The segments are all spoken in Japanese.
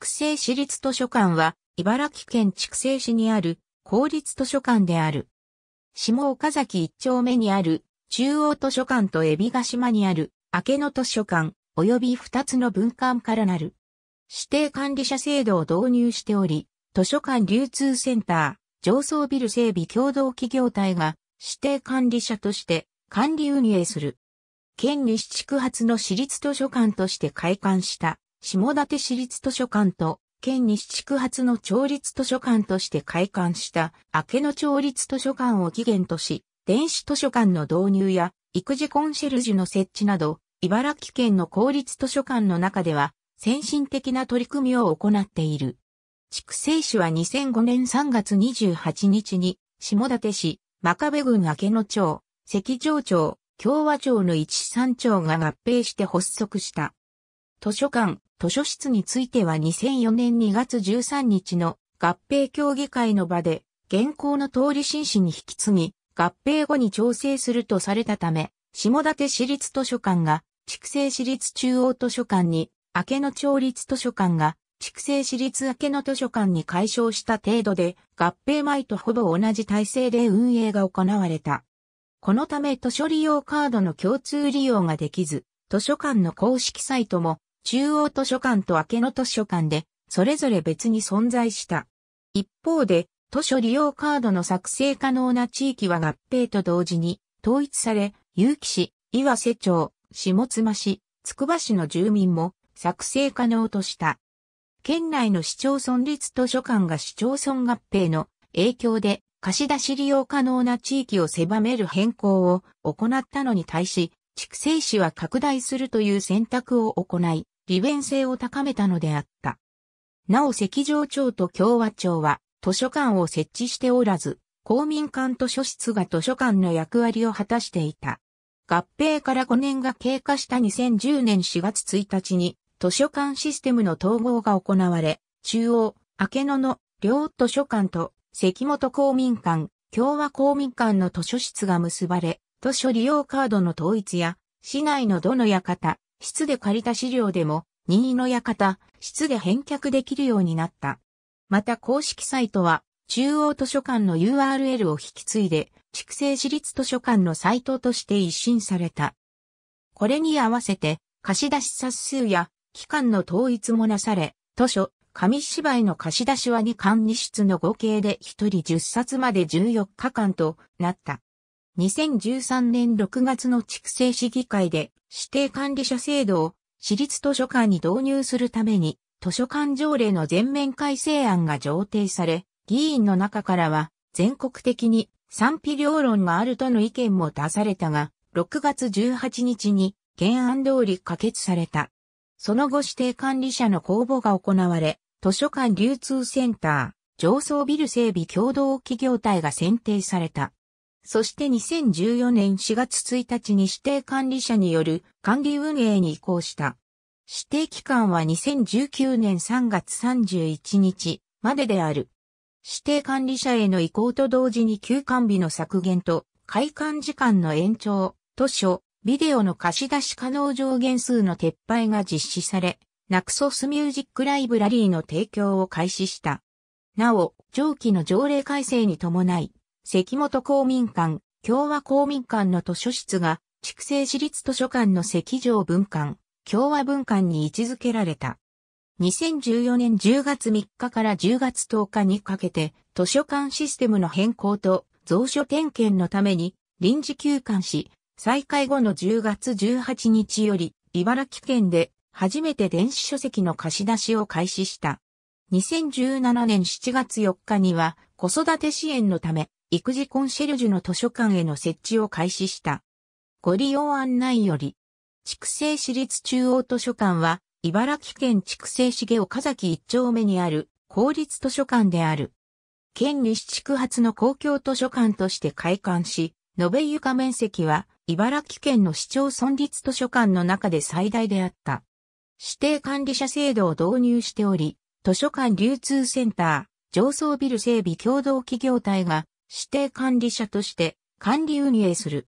筑西市立図書館は、茨城県筑西市にある公立図書館である。下岡崎一丁目にある中央図書館と海老ヶ島にある明野図書館及び二つの文館からなる。指定管理者制度を導入しており、図書館流通センター、上層ビル整備共同企業体が指定管理者として管理運営する。県西地区発の私立図書館として開館した下館市立図書館と、県西地区発の町立図書館として開館した、明野町立図書館を起源とし、電子図書館の導入や、育児コンシェルジュの設置など、茨城県の公立図書館の中では、先進的な取り組みを行っている。筑西市は2005年3月28日に、下館市、真壁郡明野町、関城町、共和町の一三町が合併して発足した。図書館、図書室については2004年2月13日の合併協議会の場で、現行の通り紳士に引き継ぎ、合併後に調整するとされたため、下館市立図書館が、筑西市立中央図書館に、明野町立図書館が、筑西市立明野図書館に解消した程度で、合併前とほぼ同じ体制で運営が行われた。このため図書利用カードの共通利用ができず、図書館の公式サイトも中央図書館と明野図書館で、それぞれ別に存在した。一方で、図書利用カードの作成可能な地域は合併と同時に統一され、結城市、岩瀬町、下妻市、つくば市の住民も作成可能とした。県内の市町村立図書館が市町村合併の影響で貸し出し利用可能な地域を狭める変更を行ったのに対し、畜生市は拡大するという選択を行い、利便性を高めたのであった。なお赤城町と共和町は図書館を設置しておらず、公民館図書室が図書館の役割を果たしていた。合併から5年が経過した2010年4月1日に図書館システムの統合が行われ、中央、明野の両図書館と関本公民館、共和公民館の図書室が結ばれ、図書利用カードの統一や、市内のどの館、室で借りた資料でも、任意の館、室で返却できるようになった。また公式サイトは、中央図書館の URL を引き継いで、筑西市立図書館のサイトとして一新された。これに合わせて、貸し出し冊数や期間の統一もなされ、図書、紙芝居の貸し出しは2巻2室の合計で1人10冊まで14日間となった。2013年6月の筑西市議会で指定管理者制度を私立図書館に導入するために図書館条例の全面改正案が上呈され、議員の中からは全国的に賛否両論があるとの意見も出されたが、6月18日に原案通り可決された。その後指定管理者の公募が行われ、図書館流通センター、上層ビル整備共同企業体が選定された。そして2014年4月1日に指定管理者による管理運営に移行した。指定期間は2019年3月31日までである。指定管理者への移行と同時に休館日の削減と開館時間の延長、図書、ビデオの貸し出し可能上限数の撤廃が実施され、ナクソスミュージックライブラリーの提供を開始した。なお、上記の条例改正に伴い、関本公民館、共和公民館の図書室が、筑西市立図書館の関城文館、共和文館に位置づけられた。2014年10月3日から10月10日にかけて、図書館システムの変更と蔵書点検のために、臨時休館し、再開後の10月18日より、茨城県で初めて電子書籍の貸し出しを開始した。2017年7月4日には、子育て支援のため、育児コンシェルジュの図書館への設置を開始した。ご利用案内より、筑西市立中央図書館は、茨城県筑西市下岡崎一丁目にある公立図書館である。県西地区発の公共図書館として開館し、延べ床面積は茨城県の市町村立図書館の中で最大であった。指定管理者制度を導入しており、図書館流通センター、上層ビル整備共同企業体が指定管理者として管理運営する。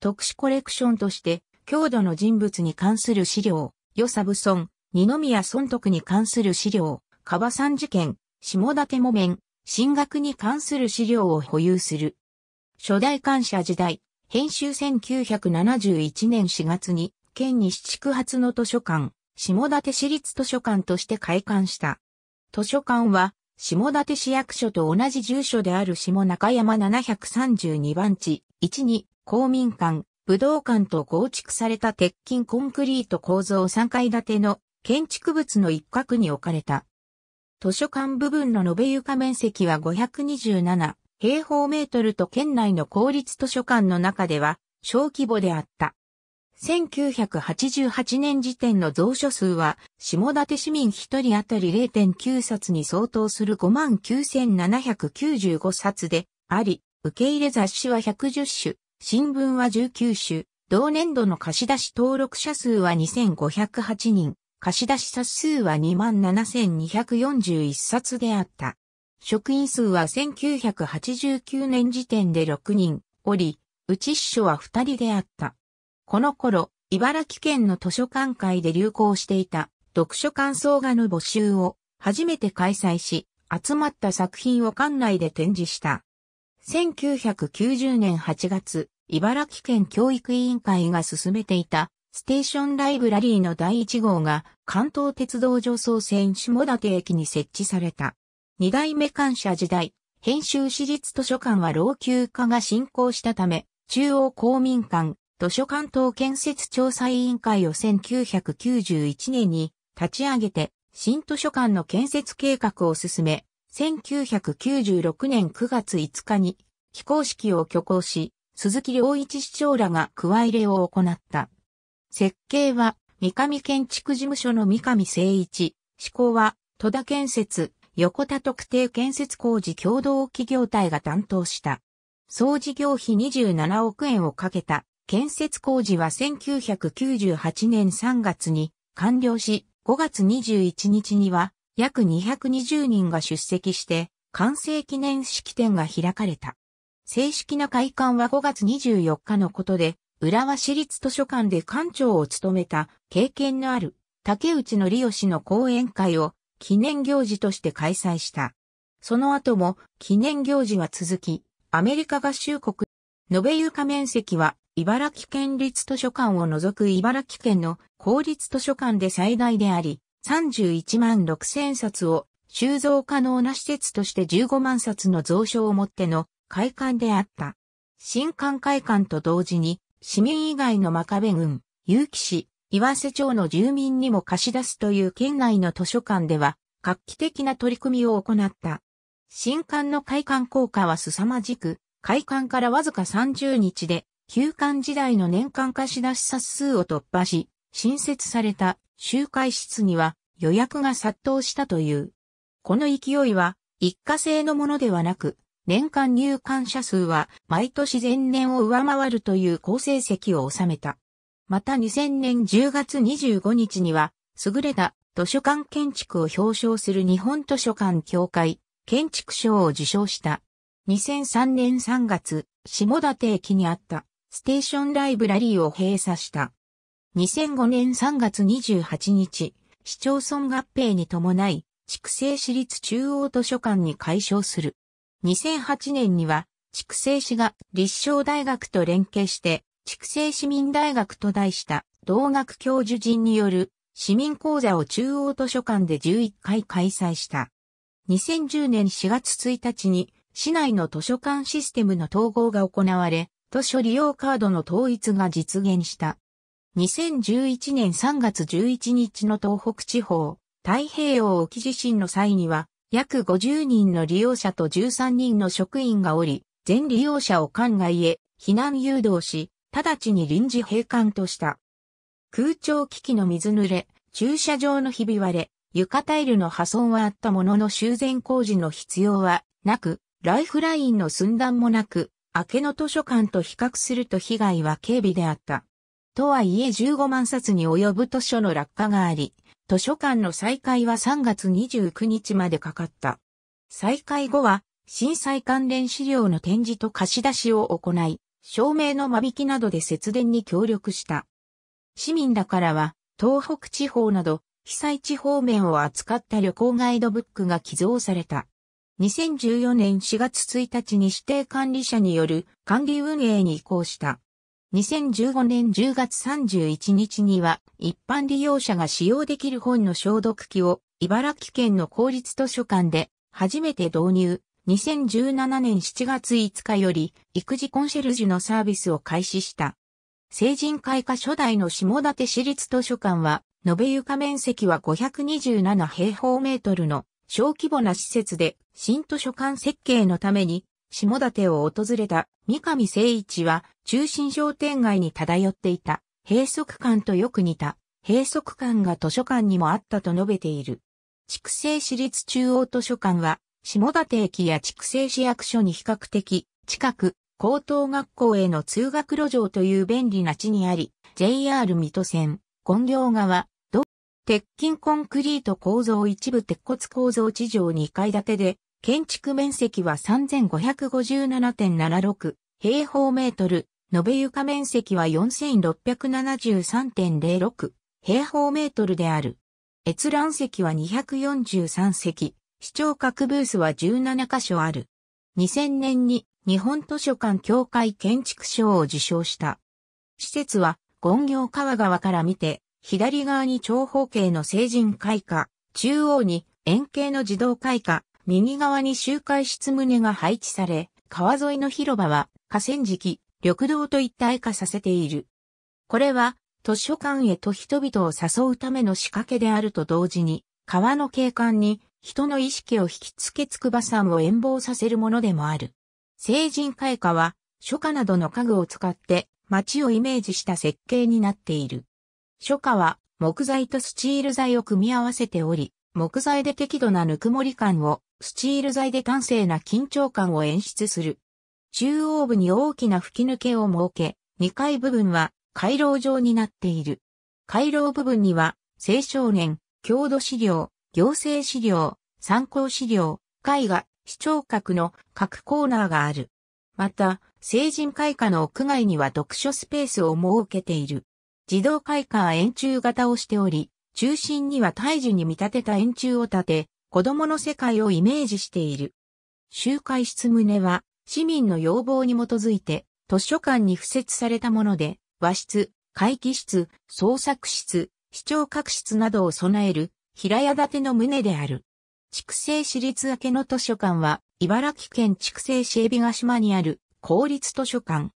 特殊コレクションとして、郷土の人物に関する資料、与サブソン、二宮尊徳に関する資料、川山事件、下館木綿、進学に関する資料を保有する。初代感謝時代、編集1971年4月に、県西地区発の図書館、下館市立図書館として開館した。図書館は、下館市役所と同じ住所である下中山732番地、1に公民館、武道館と構築された鉄筋コンクリート構造3階建ての建築物の一角に置かれた。図書館部分の延べ床面積は527平方メートルと県内の公立図書館の中では小規模であった。1988年時点の蔵書数は、下館市民1人当たり0.9冊に相当する59,795冊であり、受け入れ雑誌は110種、新聞は19種、同年度の貸し出し登録者数は2508人、貸し出し冊数は27,241冊であった。職員数は1989年時点で6人おり、うち秘書は2人であった。この頃、茨城県の図書館会で流行していた読書感想画の募集を初めて開催し、集まった作品を館内で展示した。1990年8月、茨城県教育委員会が進めていたステーションライブラリーの第1号が関東鉄道上層線下館駅に設置された。二代目感謝時代、編集史実図書館は老朽化が進行したため、中央公民館、図書館等建設調査委員会を1991年に立ち上げて、新図書館の建設計画を進め、1996年9月5日に非公式を挙行し、鈴木良一市長らが加え入れを行った。設計は、三上建築事務所の三上誠一、施工は、戸田建設、横田特定建設工事共同企業体が担当した。総事業費27億円をかけた建設工事は1998年3月に完了し、5月21日には約220人が出席して完成記念式典が開かれた。正式な開館は5月24日のことで、浦和市立図書館で館長を務めた経験のある竹内のり氏の講演会を記念行事として開催した。その後も記念行事は続き、アメリカ合衆国、延べ床面積は茨城県立図書館を除く茨城県の公立図書館で最大であり、31万6千冊を収蔵可能な施設として15万冊の蔵書をもっての開館であった。新館開館と同時に、市民以外の真壁郡、結城市、岩瀬町の住民にも貸し出すという県内の図書館では、画期的な取り組みを行った。新館の開館効果は凄まじく、開館からわずか30日で旧館時代の年間貸し出し冊数を突破し、新設された集会室には予約が殺到したという。この勢いは一過性のものではなく、年間入館者数は毎年前年を上回るという好成績を収めた。また2000年10月25日には、優れた図書館建築を表彰する日本図書館協会建築賞を受賞した。2003年3月、下館駅にあったステーションライブラリーを閉鎖した。2005年3月28日、市町村合併に伴い、筑西市立中央図書館に解消する。2008年には、筑西市が立正大学と連携して、筑西市民大学と題した同学教授陣による市民講座を中央図書館で11回開催した。2010年4月1日に市内の図書館システムの統合が行われ、図書利用カードの統一が実現した。2011年3月11日の東北地方、太平洋沖地震の際には、約50人の利用者と13人の職員がおり、全利用者を館外へ避難誘導し、直ちに臨時閉館とした。空調機器の水濡れ、駐車場のひび割れ、床タイルの破損はあったものの修繕工事の必要はなく、ライフラインの寸断もなく、明けの図書館と比較すると被害は軽微であった。とはいえ15万冊に及ぶ図書の落下があり、図書館の再開は3月29日までかかった。再開後は、震災関連資料の展示と貸し出しを行い、照明の間引きなどで節電に協力した。市民らからは、東北地方など、被災地方面を扱った旅行ガイドブックが寄贈された。2014年4月1日に指定管理者による管理運営に移行した。2015年10月31日には一般利用者が使用できる本の消毒機を茨城県の公立図書館で初めて導入。2017年7月5日より育児コンシェルジュのサービスを開始した。成人会課初代の下館市立図書館は延べ床面積は527平方メートルの小規模な施設で新図書館設計のために下館を訪れた三上誠一は中心商店街に漂っていた閉塞感とよく似た閉塞感が図書館にもあったと述べている。筑西市立中央図書館は下館駅や筑西市役所に比較的近く高等学校への通学路上という便利な地にあり JR 水戸線、権領川、鉄筋コンクリート構造一部鉄骨構造地上2階建てで、建築面積は3557.76平方メートル、延べ床面積は4673.06平方メートルである。閲覧席は243席、視聴覚ブースは17箇所ある。2000年に日本図書館協会建築賞を受賞した。施設は、権行川川から見て、左側に長方形の成人開花、中央に円形の自動開花、右側に周回室棟が配置され、川沿いの広場は河川敷、緑道と一体化させている。これは図書館へと人々を誘うための仕掛けであると同時に、川の景観に人の意識を引きつけつばさんを遠望させるものでもある。成人開花は、書家などの家具を使って街をイメージした設計になっている。初夏は木材とスチール材を組み合わせており、木材で適度なぬくもり感を、スチール材で端正な緊張感を演出する。中央部に大きな吹き抜けを設け、2階部分は回廊状になっている。回廊部分には、青少年、郷土資料、行政資料、参考資料、絵画、視聴覚の各コーナーがある。また、成人会館の屋外には読書スペースを設けている。自動開花円柱型をしており、中心には大樹に見立てた円柱を立て、子供の世界をイメージしている。集会室棟は、市民の要望に基づいて、図書館に付設されたもので、和室、会議室、創作室、視聴覚室などを備える、平屋建ての棟である。筑西市立明けの図書館は、茨城県筑西市海老ヶ島にある公立図書館。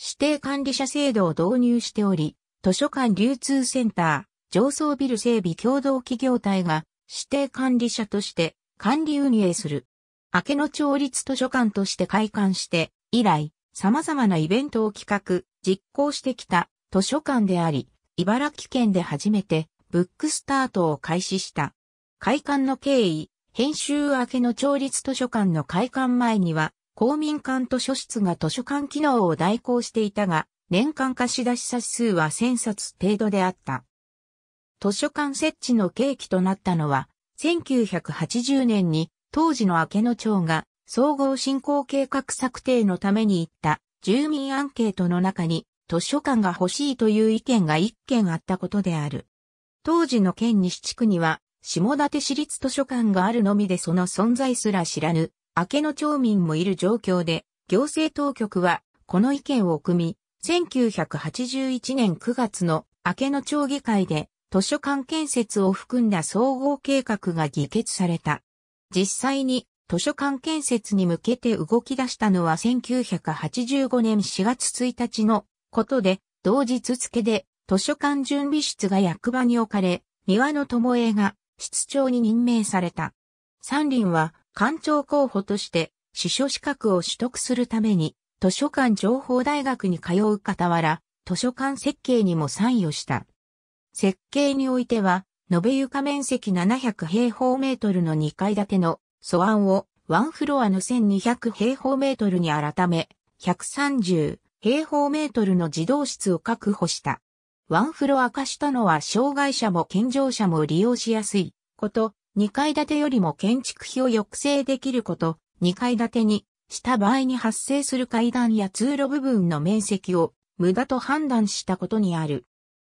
指定管理者制度を導入しており、図書館流通センター、上層ビル整備共同企業体が指定管理者として管理運営する。明野町立図書館として開館して以来、様々なイベントを企画、実行してきた図書館であり、茨城県で初めてブックスタートを開始した。開館の経緯、編集明けの町立図書館の開館前には、公民館図書室が図書館機能を代行していたが、年間貸し出し冊数は1000冊程度であった。図書館設置の契機となったのは、1980年に当時の明野町が総合振興計画策定のために行った住民アンケートの中に図書館が欲しいという意見が一件あったことである。当時の県西地区には下館市立図書館があるのみでその存在すら知らぬ明野町民もいる状況で行政当局はこの意見を組み1981年9月の明けの町議会で図書館建設を含んだ総合計画が議決された。実際に図書館建設に向けて動き出したのは1985年4月1日のことで、同日付で図書館準備室が役場に置かれ、庭野智恵が室長に任命された。三輪は館長候補として司書資格を取得するために図書館情報大学に通う傍ら、図書館設計にも参与した。設計においては、延べ床面積700平方メートルの2階建ての素案をワンフロアの1200平方メートルに改め、130平方メートルの自動室を確保した。ワンフロア化したのは障害者も健常者も利用しやすいこと、2階建てよりも建築費を抑制できること、2階建てにした場合に発生する階段や通路部分の面積を無駄と判断したことにある。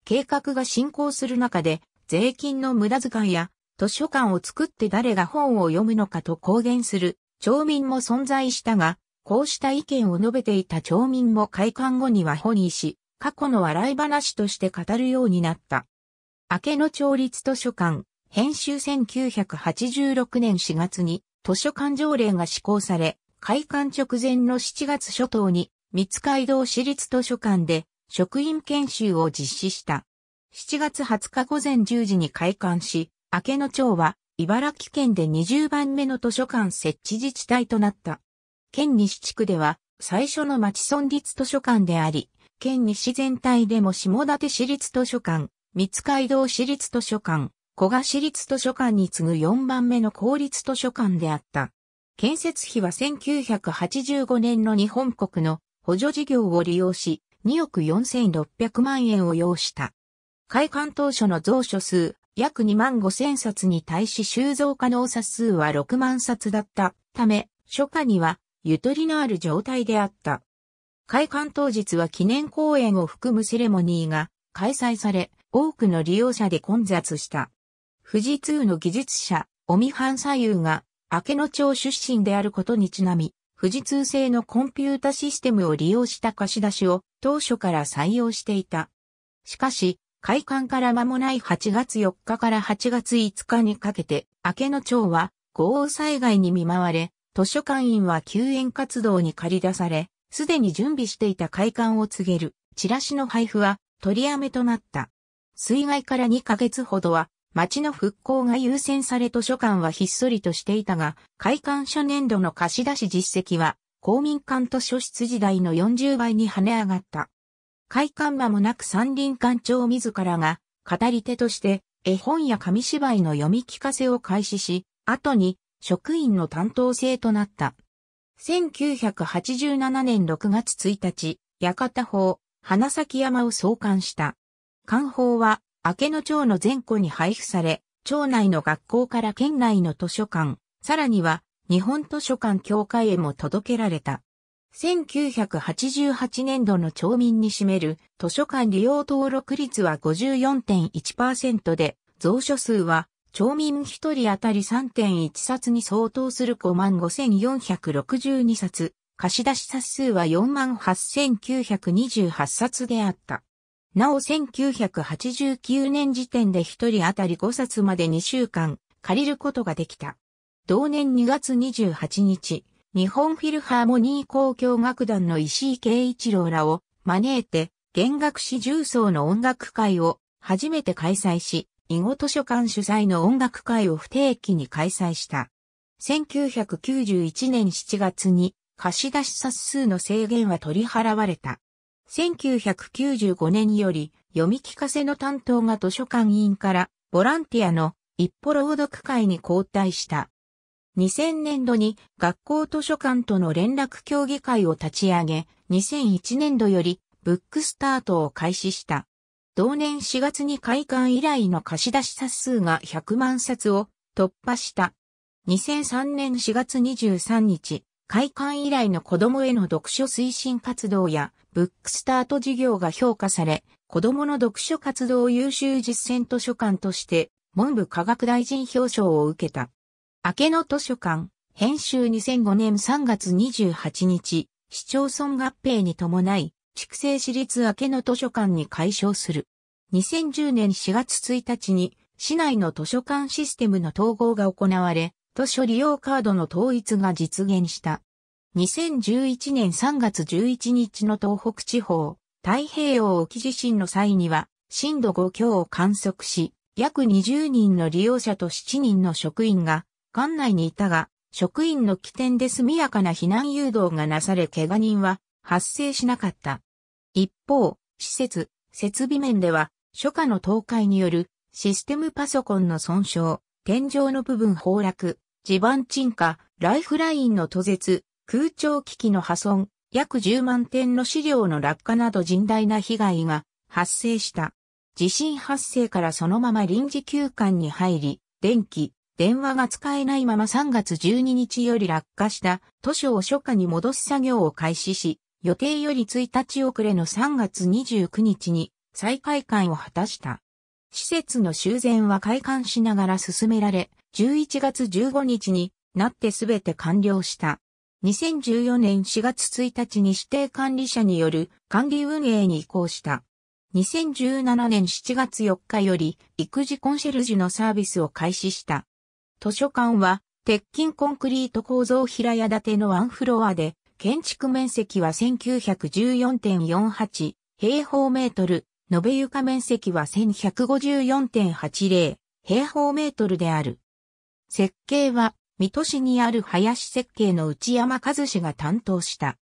計画が進行する中で、税金の無駄遣いや、図書館を作って誰が本を読むのかと公言する町民も存在したが、こうした意見を述べていた町民も開館後にはホニーし、過去の笑い話として語るようになった。明けの町立図書館、編集1986年4月に図書館条例が施行され、開館直前の7月初頭に、三街道市立図書館で職員研修を実施した。7月20日午前10時に開館し、明け町は茨城県で20番目の図書館設置自治体となった。県西地区では最初の町村立図書館であり、県西全体でも下館市立図書館、三街道市立図書館、古賀市立図書館に次ぐ4番目の公立図書館であった。建設費は1985年の日本国の補助事業を利用し、2億4600万円を要した。開館当初の蔵書数、約2万5000冊に対し収蔵可能冊数は6万冊だったため、初夏にはゆとりのある状態であった。開館当日は記念公演を含むセレモニーが開催され、多くの利用者で混雑した。富士通の技術者、尾身ハ左右が明野町出身であることにちなみ、富士通製のコンピュータシステムを利用した貸し出しを当初から採用していた。しかし、開館から間もない8月4日から8月5日にかけて、明野町は豪雨災害に見舞われ、図書館員は救援活動に駆り出され、すでに準備していた開館を告げるチラシの配布は取りやめとなった。水害から2ヶ月ほどは町の復興が優先され図書館はひっそりとしていたが、開館初年度の貸し出し実績は、公民館図書室時代の40倍に跳ね上がった。開館間もなく三輪館長自らが、語り手として、絵本や紙芝居の読み聞かせを開始し、後に、職員の担当制となった。1987年6月1日、館法、花咲山を創刊した。館法は、明けの町の全校に配布され、町内の学校から県内の図書館、さらには日本図書館協会へも届けられた。1988年度の町民に占める図書館利用登録率は54.1%で、蔵書数は町民1人当たり3.1冊に相当する55,462冊、貸し出し冊数は48,928冊であった。なお1989年時点で1人当たり5冊まで2週間借りることができた。同年2月28日、日本フィルハーモニー交響楽団の石井慶一郎らを招いて弦楽史重奏の音楽会を初めて開催し、囲碁図書館主催の音楽会を不定期に開催した。1991年7月に貸し出し冊数の制限は取り払われた。1995年より読み聞かせの担当が図書館委員からボランティアの一歩朗読会に交代した。2000年度に学校図書館との連絡協議会を立ち上げ、2001年度よりブックスタートを開始した。同年4月に開館以来の貸し出し冊数が100万冊を突破した。2003年4月23日、開館以来の子供への読書推進活動や、ブックスタート事業が評価され、子供の読書活動優秀実践図書館として、文部科学大臣表彰を受けた。明けの図書館、編集2005年3月28日、市町村合併に伴い、筑西市立明けの図書館に解消する。2010年4月1日に、市内の図書館システムの統合が行われ、図書利用カードの統一が実現した。2011年3月11日の東北地方、太平洋沖地震の際には、震度5強を観測し、約20人の利用者と7人の職員が、館内にいたが、職員の起点で速やかな避難誘導がなされ怪我人は発生しなかった。一方、施設、設備面では、初夏の倒壊によるシステムパソコンの損傷、天井の部分崩落、地盤沈下、ライフラインの途絶、空調機器の破損、約10万点の資料の落下など甚大な被害が発生した。地震発生からそのまま臨時休館に入り、電気、電話が使えないまま3月12日より落下した図書を初夏に戻す作業を開始し、予定より1日遅れの3月29日に再開館を果たした。施設の修繕は開館しながら進められ、11月15日になってすべて完了した。2014年4月1日に指定管理者による管理運営に移行した。2017年7月4日より育児コンシェルジュのサービスを開始した。図書館は鉄筋コンクリート構造平屋建てのワンフロアで建築面積は1914.48平方メートル、延べ床面積は1154.80平方メートルである。設計は、水戸市にある林設計の内山和氏が担当した。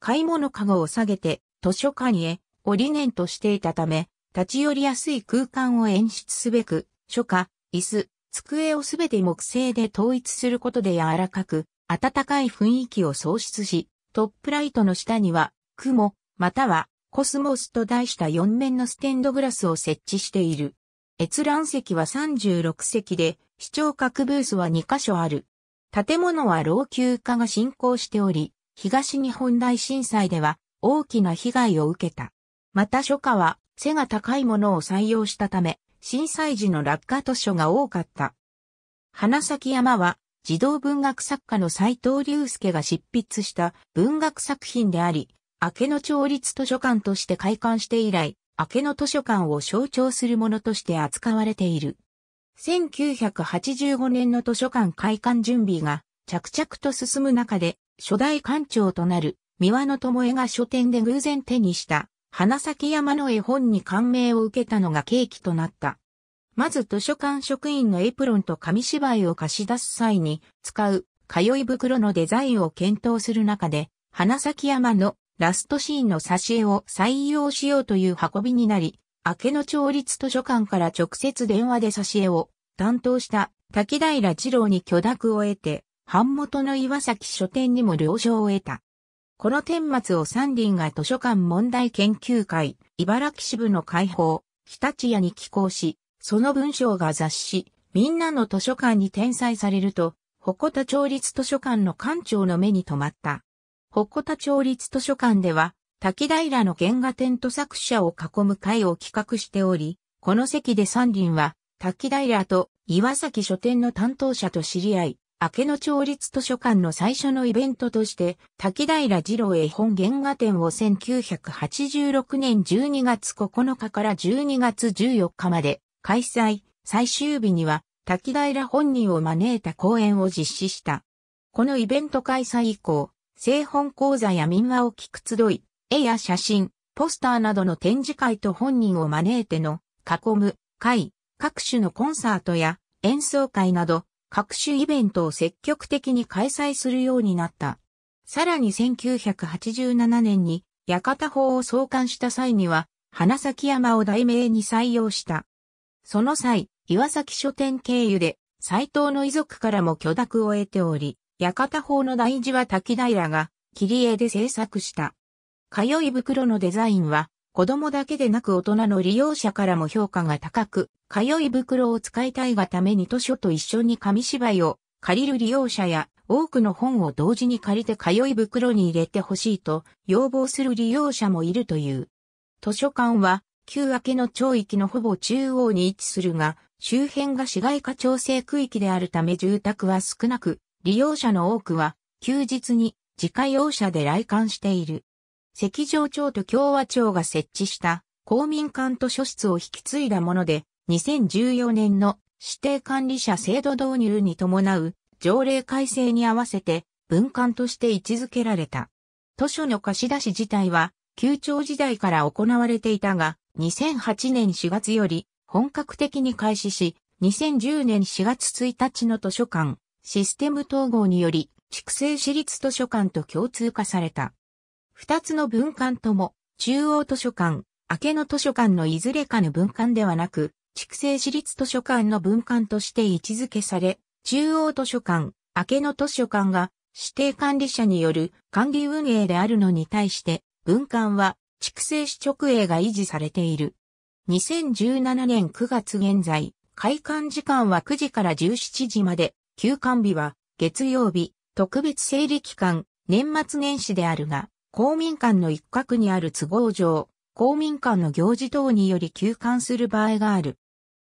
買い物かごを下げて、図書館へ、を理念としていたため、立ち寄りやすい空間を演出すべく、書架、椅子、机をすべて木製で統一することで柔らかく、暖かい雰囲気を創出し、トップライトの下には、雲、または、コスモスと題した4面のステンドグラスを設置している。閲覧席は36席で、視聴覚ブースは2カ所ある。建物は老朽化が進行しており、東日本大震災では大きな被害を受けた。また書家は背が高いものを採用したため、震災時の落下図書が多かった。花咲山は児童文学作家の斎藤隆介が執筆した文学作品であり、明野町立図書館として開館して以来、明けの図書館を象徴するものとして扱われている。1985年の図書館開館準備が着々と進む中で、初代館長となる三輪の友恵が書店で偶然手にした花咲山の絵本に感銘を受けたのが契機となった。まず図書館職員のエプロンと紙芝居を貸し出す際に使う通い袋のデザインを検討する中で、花咲山のラストシーンの挿絵を採用しようという運びになり、明けの町立図書館から直接電話で挿絵を担当した滝平二郎に許諾を得て、版元の岩崎書店にも了承を得た。この顛末を三輪が図書館問題研究会、茨城支部の解放、日立屋に寄稿し、その文章が雑誌、みんなの図書館に転載されると、鉾田町立図書館の館長の目に留まった。北田町立図書館では、滝平の原画展と作者を囲む会を企画しており、この席で三輪は、滝平と岩崎書店の担当者と知り合い、明けの町立図書館の最初のイベントとして、滝平二郎絵本原画展を1986年12月9日から12月14日まで開催、最終日には滝平本人を招いた講演を実施した。このイベント開催以降、製本講座や民話を聞く集い、絵や写真、ポスターなどの展示会と本人を招いての、囲む、会、各種のコンサートや演奏会など、各種イベントを積極的に開催するようになった。さらに1987年に、館法を創刊した際には、花咲山を題名に採用した。その際、岩崎書店経由で、斎藤の遺族からも許諾を得ており、屋形法の大事は滝平が切り絵で制作した。通い袋のデザインは子供だけでなく大人の利用者からも評価が高く、通い袋を使いたいがために図書と一緒に紙芝居を借りる利用者や多くの本を同時に借りて通い袋に入れてほしいと要望する利用者もいるという。図書館は旧明けの町域のほぼ中央に位置するが、周辺が市街化調整区域であるため住宅は少なく、利用者の多くは、休日に自家用車で来館している。赤城町と共和町が設置した公民館図書室を引き継いだもので、2014年の指定管理者制度導入に伴う条例改正に合わせて文館として位置づけられた。図書の貸し出し自体は、旧庁時代から行われていたが、2008年4月より本格的に開始し、2010年4月1日の図書館、システム統合により、筑西市立図書館と共通化された。二つの文館とも、中央図書館、明けの図書館のいずれかの文館ではなく、筑西市立図書館の文館として位置づけされ、中央図書館、明けの図書館が指定管理者による管理運営であるのに対して、文館は筑西市直営が維持されている。2017年9月現在、開館時間は9時から17時まで、休館日は月曜日、特別整理期間、年末年始であるが、公民館の一角にある都合上、公民館の行事等により休館する場合がある。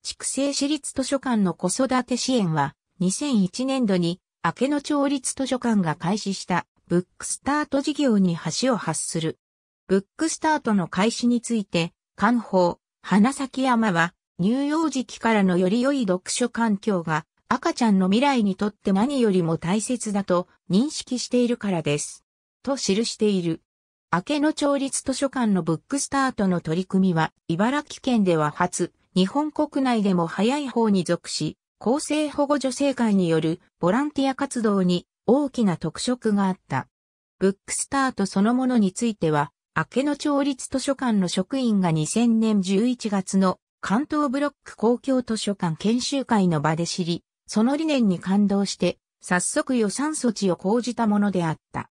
筑西市立図書館の子育て支援は、2001年度に、明けの町立図書館が開始した、ブックスタート事業に橋を発する。ブックスタートの開始について、官報、花咲山は、乳幼児期からのより良い読書環境が赤ちゃんの未来にとって何よりも大切だと認識しているからです。と記している。明けの町立図書館のブックスタートの取り組みは、茨城県では初、日本国内でも早い方に属し、厚生保護助成会によるボランティア活動に大きな特色があった。ブックスタートそのものについては、明けの町立図書館の職員が2000年11月の関東ブロック公共図書館研修会の場で知り、その理念に感動して、早速予算措置を講じたものであった。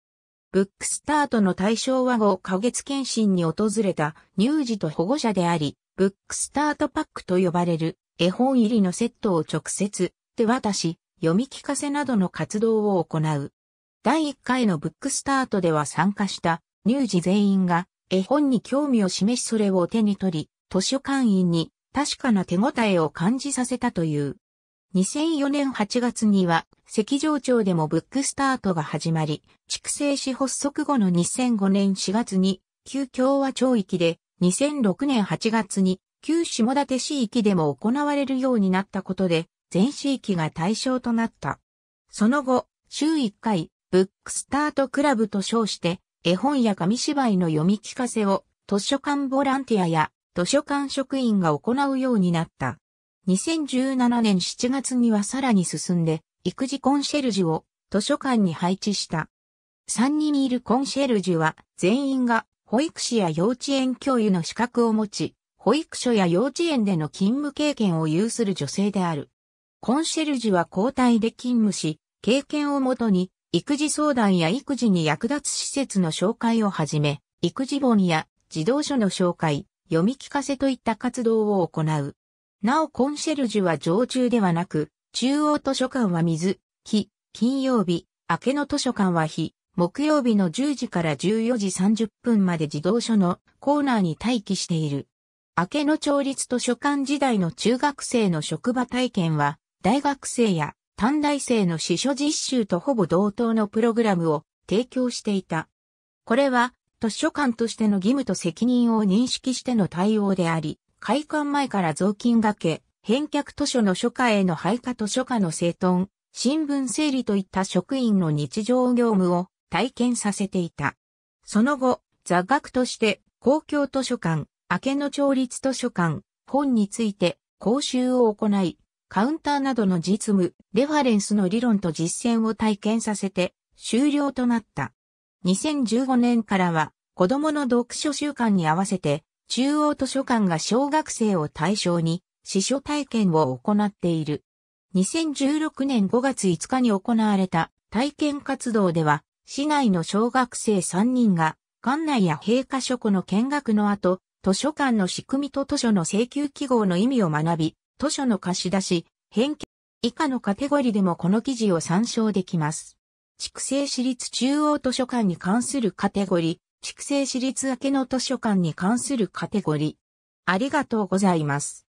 ブックスタートの対象は後ヶ月検診に訪れた乳児と保護者であり、ブックスタートパックと呼ばれる絵本入りのセットを直接手渡し、読み聞かせなどの活動を行う。第1回のブックスタートでは参加した乳児全員が絵本に興味を示しそれを手に取り、図書館員に確かな手応えを感じさせたという。2004年8月には、赤城町でもブックスタートが始まり、畜生市発足後の2005年4月に、旧共和町域で、2006年8月に、旧下館市域でも行われるようになったことで、全市域が対象となった。その後、週1回、ブックスタートクラブと称して、絵本や紙芝居の読み聞かせを図書館ボランティアや図書館職員が行うようになった。2017年7月にはさらに進んで、育児コンシェルジュを図書館に配置した。3人いるコンシェルジュは全員が保育士や幼稚園教諭の資格を持ち、保育所や幼稚園での勤務経験を有する女性である。コンシェルジュは交代で勤務し、経験をもとに、育児相談や育児に役立つ施設の紹介をはじめ、育児本や児童書の紹介、読み聞かせといった活動を行う。なおコンシェルジュは常駐ではなく、中央図書館は水、木、金曜日、明けの図書館は日、木曜日の10時から14時30分まで児童書のコーナーに待機している。明けの調律図書館時代の中学生の職場体験は、大学生や短大生の司書実習とほぼ同等のプログラムを提供していた。これは、図書館としての義務と責任を認識しての対応であり、開館前から雑巾がけ、返却図書の書家への配下図書家の整頓、新聞整理といった職員の日常業務を体験させていた。その後、座学として公共図書館、明けの町立図書館、本について講習を行い、カウンターなどの実務、レファレンスの理論と実践を体験させて終了となった。2015年からは子供の読書習慣に合わせて中央図書館が小学生を対象に、司書体験を行っている。2016年5月5日に行われた体験活動では、市内の小学生3人が、館内や閉館書庫の見学の後、図書館の仕組みと図書の請求記号の意味を学び、図書の貸し出し、返却以下のカテゴリでもこの記事を参照できます。筑西市立中央図書館に関するカテゴリ、粛清市立明けの図書館に関するカテゴリー。ありがとうございます。